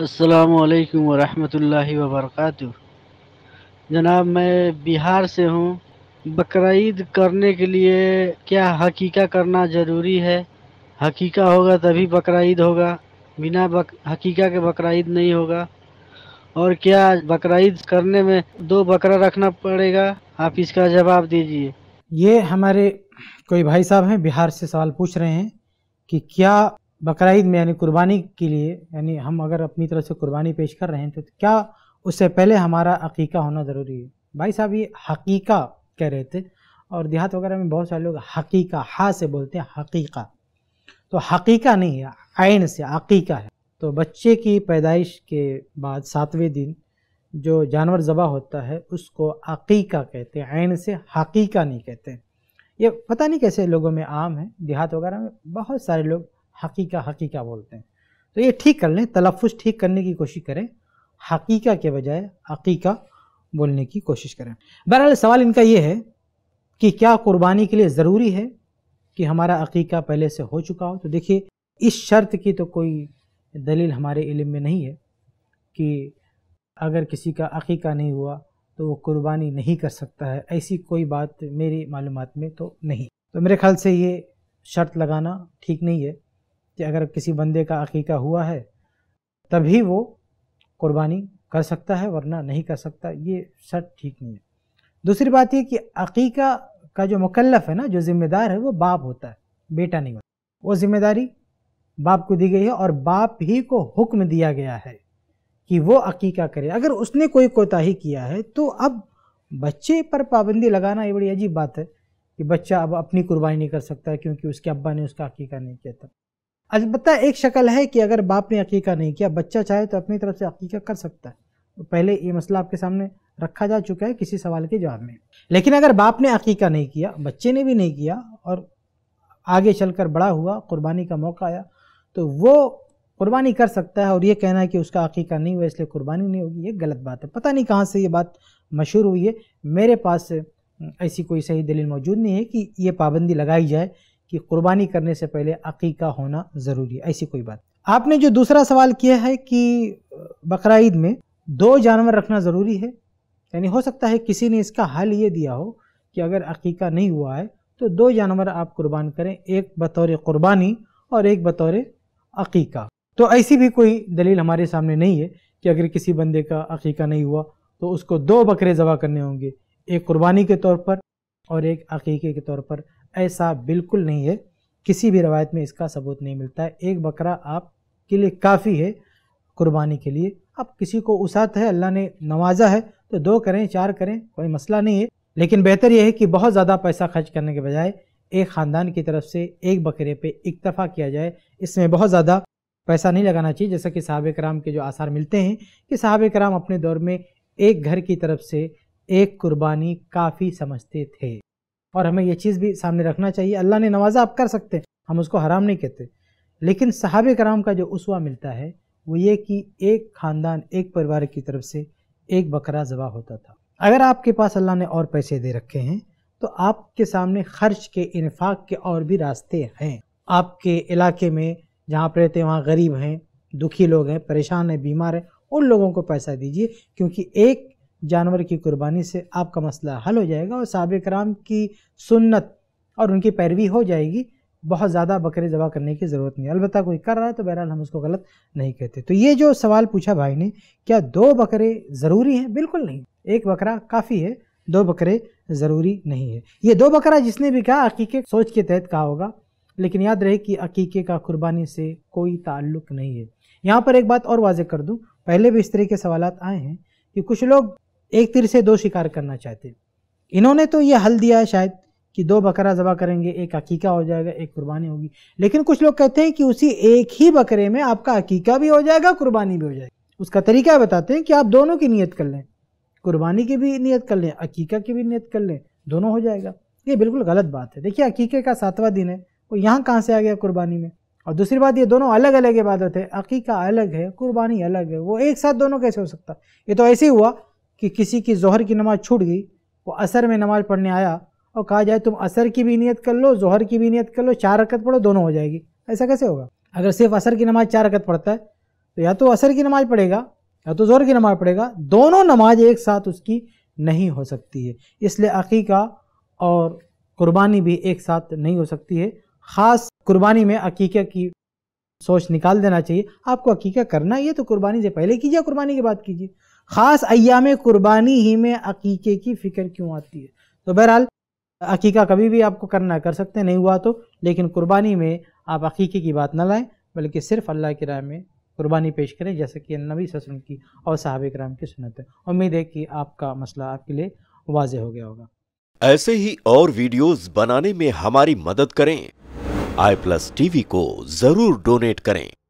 असलकम वरहि वबरक जनाब मैं बिहार से हूँ बकर करने के लिए क्या हकीका करना ज़रूरी है हकीका होगा तभी बकरीद होगा बिना बक हकीका के बकर नहीं होगा और क्या बकर करने में दो बकरा रखना पड़ेगा आप इसका जवाब दीजिए ये हमारे कोई भाई साहब हैं बिहार से सवाल पूछ रहे हैं कि क्या बकरा में यानी कुर्बानी के लिए यानी हम अगर अपनी तरफ से कुर्बानी पेश कर रहे हैं तो क्या उससे पहले हमारा अकीका होना ज़रूरी है भाई साहब ये हकीका कह रहे थे और देहात वगैरह में बहुत सारे लोग हकीका हा से बोलते हैं हकीका तो हकीका नहीं है आयन से अकीका है तो बच्चे की पैदाइश के बाद सातवें दिन जो जानवर ज़बा होता है उसको अकीका कहते हैं आयन से हकीका नहीं कहते ये पता नहीं कैसे लोगों में आम है देहात वगैरह में बहुत सारे लोग हकीका हकीका बोलते हैं तो ये ठीक कर लें तलफ़ ठीक करने की कोशिश करें हकीका के बजाय हकीका बोलने की कोशिश करें बहरहाल सवाल इनका ये है कि क्या कुर्बानी के लिए ज़रूरी है कि हमारा अकीका पहले से हो चुका हो तो देखिए इस शर्त की तो कोई दलील हमारे इलम में नहीं है कि अगर किसी का अकीका नहीं हुआ तो वो कुर्बानी नहीं कर सकता है ऐसी कोई बात मेरी मालूम में तो नहीं तो मेरे ख्याल से ये शर्त लगाना ठीक नहीं है कि अगर किसी बंदे का अकीका हुआ है तभी वो कुर्बानी कर सकता है वरना नहीं कर सकता ये शर्त ठीक नहीं है दूसरी बात ये कि अकीका का जो मुकल्लफ है ना जो ज़िम्मेदार है वो बाप होता है बेटा नहीं होता वो ज़िम्मेदारी बाप को दी गई है और बाप ही को हुक्म दिया गया है कि वो अकीका करे अगर उसने कोई कोताही किया है तो अब बच्चे पर पाबंदी लगाना ये बड़ी अजीब बात है कि बच्चा अब अपनी कुर्बानी नहीं कर सकता क्योंकि उसके अब्बा ने उसका अकीका नहीं किया था अलबत् अच्छा, एक शक्ल है कि अगर बाप ने अकीका नहीं किया बच्चा चाहे तो अपनी तरफ से अकीका कर सकता है तो पहले ये मसला आपके सामने रखा जा चुका है किसी सवाल के जवाब में लेकिन अगर बाप ने अकीका नहीं किया बच्चे ने भी नहीं किया और आगे चलकर बड़ा हुआ कुर्बानी का मौका आया तो वो कुर्बानी कर सकता है और ये कहना है कि उसका अकीका नहीं हुआ इसलिए कुर्बानी नहीं होगी ये गलत बात है पता नहीं कहाँ से ये बात मशहूर हुई है मेरे पास ऐसी कोई सही दलील मौजूद नहीं है कि ये पाबंदी लगाई जाए कि कुर्बानी करने से पहले अकीका होना ज़रूरी है ऐसी कोई बात आपने जो दूसरा सवाल किया है कि बकर ईद में दो जानवर रखना ज़रूरी है यानी हो सकता है किसी ने इसका हल ये दिया हो कि अगर अकीका नहीं हुआ है तो दो जानवर आप कुर्बान करें एक बतौर कुर्बानी और एक बतौर अकीका तो ऐसी भी कोई दलील हमारे सामने नहीं है कि अगर किसी बंदे का अकीका नहीं हुआ तो उसको दो बकरे जबा करने होंगे एक कुर्बानी के तौर पर और एक अकीके के तौर पर ऐसा बिल्कुल नहीं है किसी भी रवायत में इसका सबूत नहीं मिलता है एक बकरा आप के लिए काफ़ी है कुर्बानी के लिए अब किसी को उसात है अल्लाह ने नवाजा है तो दो करें चार करें कोई मसला नहीं है लेकिन बेहतर यह है कि बहुत ज़्यादा पैसा खर्च करने के बजाय एक ख़ानदान की तरफ से एक बकरे पे इक्तफ़ा किया जाए इसमें बहुत ज़्यादा पैसा नहीं लगाना चाहिए जैसा कि सहाब कराम के जो आसार मिलते हैं कि सहाब कराम अपने दौर में एक घर की तरफ से एक कुर्बानी काफ़ी समझते थे और हमें यह चीज़ भी सामने रखना चाहिए अल्लाह ने नवाज़ा आप कर सकते हैं हम उसको हराम नहीं कहते लेकिन सहाब कराम का जो उसवा मिलता है वो ये कि एक ख़ानदान एक परिवार की तरफ से एक बकरा ज़बा होता था अगर आपके पास अल्लाह ने और पैसे दे रखे हैं तो आपके सामने खर्च के इनफाक के और भी रास्ते हैं आपके इलाके में जहाँ आप रहते हैं वहाँ गरीब हैं दुखी लोग हैं परेशान हैं बीमार हैं उन लोगों को पैसा दीजिए क्योंकि एक जानवर की कुर्बानी से आपका मसला हल हो जाएगा और साहब कराम की सुन्नत और उनकी पैरवी हो जाएगी बहुत ज़्यादा बकरे ज़बा करने की ज़रूरत नहीं अलबत् कोई कर रहा है तो बहरहाल हम उसको गलत नहीं कहते तो ये जो सवाल पूछा भाई ने क्या दो बकरे ज़रूरी हैं बिल्कुल नहीं एक बकरा काफ़ी है दो बकरे ज़रूरी नहीं है ये दो बकरा जिसने भी कहा अकीके सोच के तहत कहा होगा लेकिन याद रहे कि अकीके का कुर्बानी से कोई ताल्लुक नहीं है यहाँ पर एक बात और वाज कर दूँ पहले भी इस तरह के सवाल आए हैं कि कुछ लोग एक तीर से दो शिकार करना चाहते इन्होंने तो ये हल दिया है शायद कि दो बकरा ज़बा करेंगे एक अकीका हो जाएगा एक कुर्बानी होगी लेकिन कुछ लोग कहते हैं कि उसी एक ही बकरे में आपका अकीका भी हो जाएगा कुर्बानी भी हो जाएगी उसका तरीका बताते हैं कि आप दोनों की नीयत कर लें कुर्बानी की भी नीयत कर लें अकीका की भी नीयत कर लें दोनों हो जाएगा ये बिल्कुल गलत बात है देखिए अकीके का सातवां दिन है वो यहाँ कहाँ से आ गया कुर्बानी में और दूसरी बात ये दोनों अलग अलग इबादत है अकीका अलग है कुर्बानी अलग है वो एक साथ दोनों कैसे हो सकता ये तो ऐसे ही हुआ कि किसी की जहर की नमाज़ छूट गई वो असर में नमाज़ पढ़ने आया और कहा जाए तुम असर की भी नीयत कर लो जहर की भी नीयत कर लो चार रकत पढ़ो दोनों हो जाएगी ऐसा कैसे होगा अगर सिर्फ असर की नमाज़ चार रकत पढ़ता है तो या तो असर की नमाज़ पढ़ेगा या तो जहर की नमाज़ पढ़ेगा दोनों नमाज एक साथ उसकी नहीं हो सकती है इसलिए अकीका और कुर्बानी भी एक साथ नहीं हो सकती है ख़ास कुर्बानी में अकीका की सोच निकाल देना चाहिए आपको अकीका करना ही है तो कुर्बानी से पहले कीजिए कुर्बानी के बाद कीजिए ख़ास अयाम कुर्बानी ही में अकीके की फ़िक्र क्यों आती है तो बहरहाल अकीका कभी भी आपको करना कर सकते नहीं हुआ तो लेकिन कुर्बानी में आप अकीके की बात ना लाएं बल्कि सिर्फ अल्लाह की राय में कुर्बानी पेश करें जैसे कि नबी वसम की और साहब कराम की सुनत है उम्मीद है कि आपका मसला आपके लिए वाज हो गया होगा ऐसे ही और वीडियोस बनाने में हमारी मदद करें आई प्लस टीवी को जरूर डोनेट करें